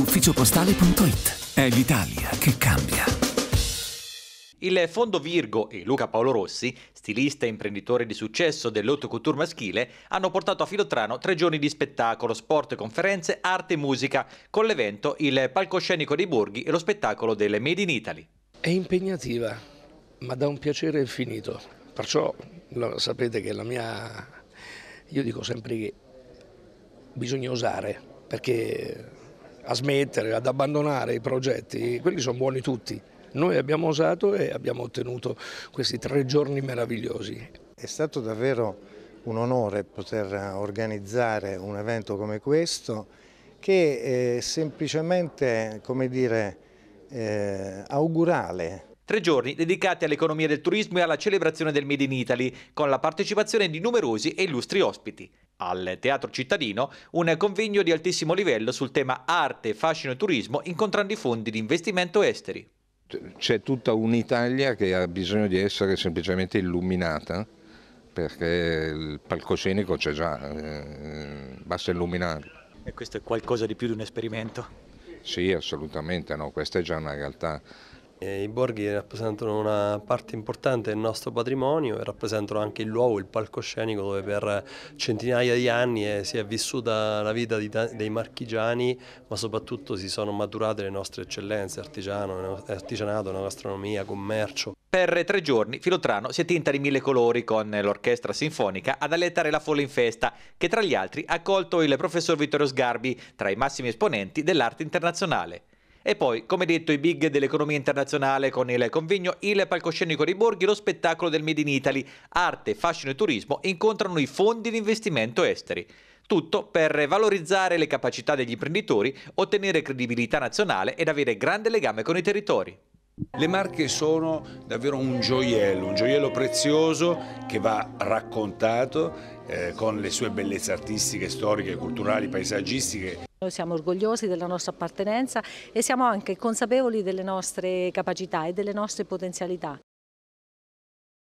ufficiopostale.it. È l'Italia che cambia. Il Fondo Virgo e Luca Paolo Rossi, stilista e imprenditore di successo Couture maschile, hanno portato a Filotrano tre giorni di spettacolo, sport, conferenze, arte e musica, con l'evento Il palcoscenico dei borghi e lo spettacolo del Made in Italy. È impegnativa, ma dà un piacere infinito. Perciò sapete che la mia... io dico sempre che bisogna osare, perché a smettere, ad abbandonare i progetti, quelli sono buoni tutti. Noi abbiamo osato e abbiamo ottenuto questi tre giorni meravigliosi. È stato davvero un onore poter organizzare un evento come questo che è eh, semplicemente, come dire, eh, augurale tre giorni dedicati all'economia del turismo e alla celebrazione del Made in Italy, con la partecipazione di numerosi e illustri ospiti al Teatro Cittadino un convegno di altissimo livello sul tema arte, fascino e turismo incontrando i fondi di investimento esteri. C'è tutta un'Italia che ha bisogno di essere semplicemente illuminata perché il palcoscenico c'è già, eh, basta illuminarlo. E questo è qualcosa di più di un esperimento? Sì, assolutamente, no, questa è già una realtà i borghi rappresentano una parte importante del nostro patrimonio e rappresentano anche il luogo, il palcoscenico dove per centinaia di anni eh, si è vissuta la vita dei marchigiani, ma soprattutto si sono maturate le nostre eccellenze, artigiano, artigianato, gastronomia, commercio. Per tre giorni Filotrano si è tinta di mille colori con l'orchestra sinfonica ad allettare la folla in festa, che tra gli altri ha accolto il professor Vittorio Sgarbi tra i massimi esponenti dell'arte internazionale. E poi, come detto, i big dell'economia internazionale con il convegno Il palcoscenico dei borghi, lo spettacolo del Made in Italy, arte, fascino e turismo incontrano i fondi di investimento esteri. Tutto per valorizzare le capacità degli imprenditori, ottenere credibilità nazionale ed avere grande legame con i territori. Le Marche sono davvero un gioiello, un gioiello prezioso che va raccontato eh, con le sue bellezze artistiche, storiche, culturali, paesaggistiche. Noi siamo orgogliosi della nostra appartenenza e siamo anche consapevoli delle nostre capacità e delle nostre potenzialità.